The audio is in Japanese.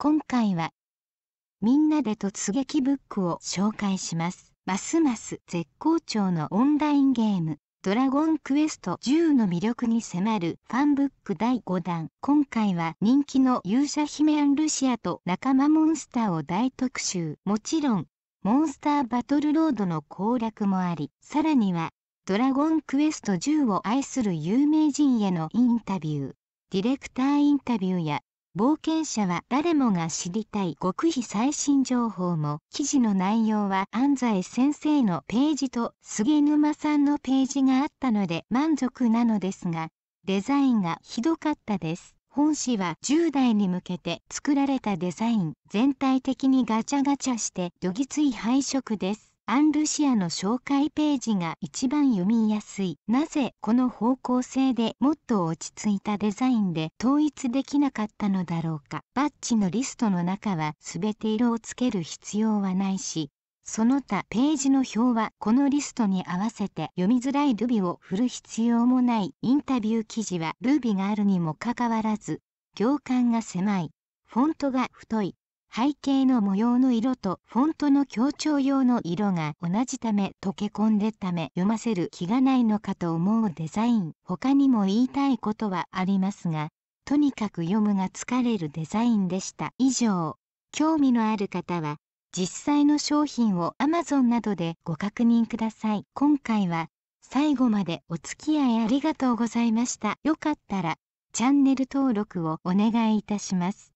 今回は、みんなで突撃ブックを紹介します。ますます絶好調のオンラインゲーム、ドラゴンクエスト10の魅力に迫るファンブック第5弾。今回は人気の勇者姫アンルシアと仲間モンスターを大特集。もちろん、モンスターバトルロードの攻略もあり、さらには、ドラゴンクエスト10を愛する有名人へのインタビュー、ディレクターインタビューや冒険者は誰もが知りたい極秘最新情報も記事の内容は安西先生のページと菅沼さんのページがあったので満足なのですがデザインがひどかったです本誌は10代に向けて作られたデザイン全体的にガチャガチャしてどぎつい配色ですアン・ルシアの紹介ページが一番読みやすい。なぜこの方向性でもっと落ち着いたデザインで統一できなかったのだろうか。バッジのリストの中は全て色をつける必要はないし、その他ページの表はこのリストに合わせて読みづらいルビを振る必要もないインタビュー記事はルビがあるにもかかわらず行間が狭いフォントが太い背景の模様の色とフォントの強調用の色が同じため溶け込んでため読ませる気がないのかと思うデザイン他にも言いたいことはありますがとにかく読むが疲れるデザインでした以上興味のある方は実際の商品を Amazon などでご確認ください今回は最後までお付き合いありがとうございましたよかったらチャンネル登録をお願いいたします